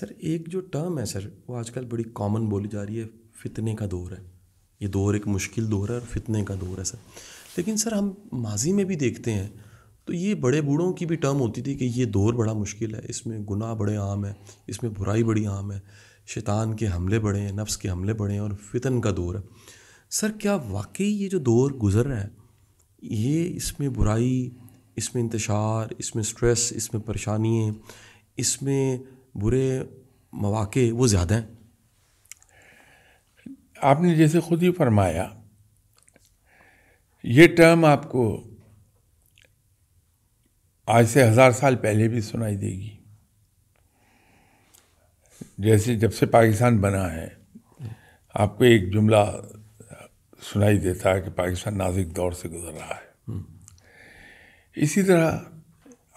Sir एक जो term है सर वो आजकल बड़ी कॉमन बोली जा रही है फितने का दौर है ये दौर एक मुश्किल दौर है और फितने का दौर है सर लेकिन सर हम माजी में भी देखते हैं तो ये बड़े बूढ़ों की भी टर्म होती थी कि ये दौर बड़ा मुश्किल है इसमें गुनाह बड़े आम है इसमें बुराई बड़ी आम है शैतान के हमले बड़े हैं नफ्स के हमले बड़े हैं और फितन का दौर है सर क्या वाकई ये जो दौर गुज़र रहा है ये इसमें बुराई इसमें इंतशार इसमें स्ट्रेस इसमें परेशानियाँ इसमें बुरे मौाक़े वो ज़्यादा हैं आपने जैसे खुद ही फरमाया ये टर्म आपको आज से हज़ार साल पहले भी सुनाई देगी जैसे जब से पाकिस्तान बना है आपको एक जुमला सुनाई देता है कि पाकिस्तान नाजिक दौर से गुजर रहा है हम्म। इसी तरह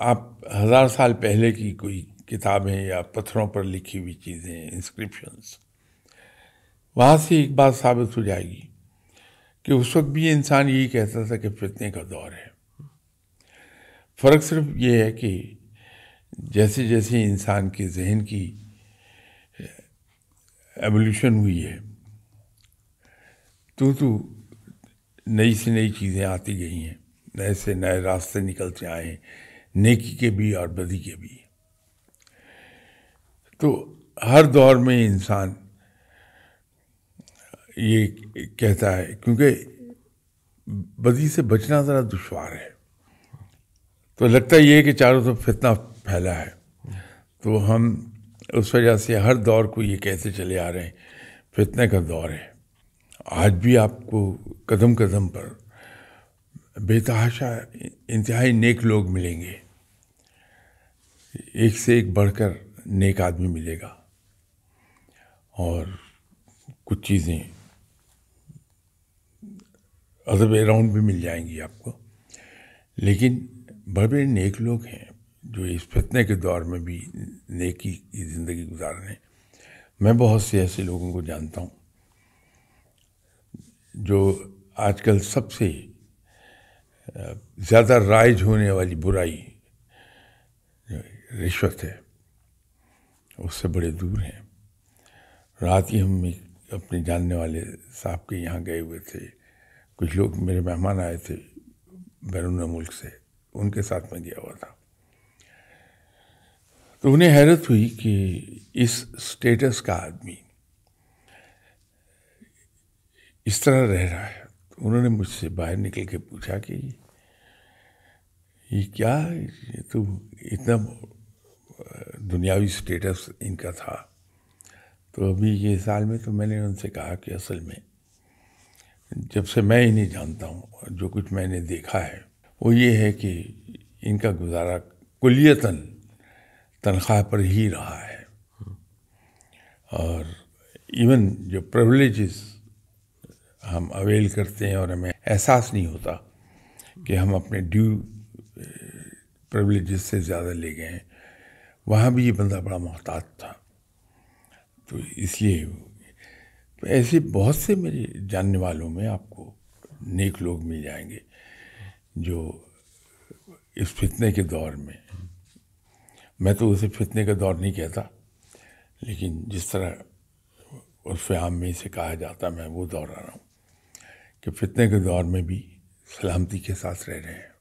आप हज़ार साल पहले की कोई किताबें या पत्थरों पर लिखी हुई चीज़ें इंस्क्रिप्शंस वहाँ से एक बात साबित हो जाएगी कि उस वक्त भी इंसान यही कहता था कि फितने का दौर है फ़र्क सिर्फ ये है कि जैसे जैसे इंसान के जहन की एवोल्यूशन हुई है तो तो नई से नई चीज़ें आती गई हैं नए से नए रास्ते निकलते आए हैं नेकी के भी और बदी के भी तो हर दौर में इंसान ये कहता है क्योंकि बदी से बचना ज़रा दुश्वार है तो लगता ये है कि चारों तरफ तो फितना फैला है तो हम उस वजह से हर दौर को ये कहते चले आ रहे हैं फितने का दौर है आज भी आपको कदम कदम पर बेतहाशा इंतहाई नेक लोग मिलेंगे एक से एक बढ़कर नेक आदमी मिलेगा और कुछ चीज़ें अदर वे राउंड भी मिल जाएंगी आपको लेकिन बड़े बड़े नेक लोग हैं जो इस फितने के दौर में भी नेकी की ज़िंदगी गुजार रहे हैं मैं बहुत से ऐसे लोगों को जानता हूँ जो आजकल सबसे ज़्यादा राइज होने वाली बुराई रिश्वत है उससे बड़े दूर हैं रात ही हम अपने जानने वाले साहब के यहाँ गए हुए थे कुछ लोग मेरे मेहमान आए थे बैरून मुल्क से उनके साथ में गया हुआ था तो उन्हें हैरत हुई कि इस स्टेटस का आदमी इस तरह रह रहा है तो उन्होंने मुझसे बाहर निकल के पूछा कि ये क्या ये तो इतना दुनियावी स्टेटस इनका था तो अभी ये साल में तो मैंने उनसे कहा कि असल में जब से मैं इन्हें जानता हूँ जो कुछ मैंने देखा है वो ये है कि इनका गुजारा कुलियतन तनख्वाह पर ही रहा है और इवन जो प्रिवलेजेस हम अवेल करते हैं और हमें एहसास नहीं होता कि हम अपने ड्यू प्रिवलेजेस eh, से ज़्यादा ले गए हैं वहाँ भी ये बंदा बड़ा मोहताज था तो इसलिए ऐसे बहुत से मेरे जानने वालों में आपको नेक लोग मिल जाएंगे जो इस फितने के दौर में मैं तो उसे फितने का दौर नहीं कहता लेकिन जिस तरह उर्फ आम में इसे कहा जाता मैं वो दौर आ रहा हूँ कि फितने के दौर में भी सलामती के साथ रह रहे हैं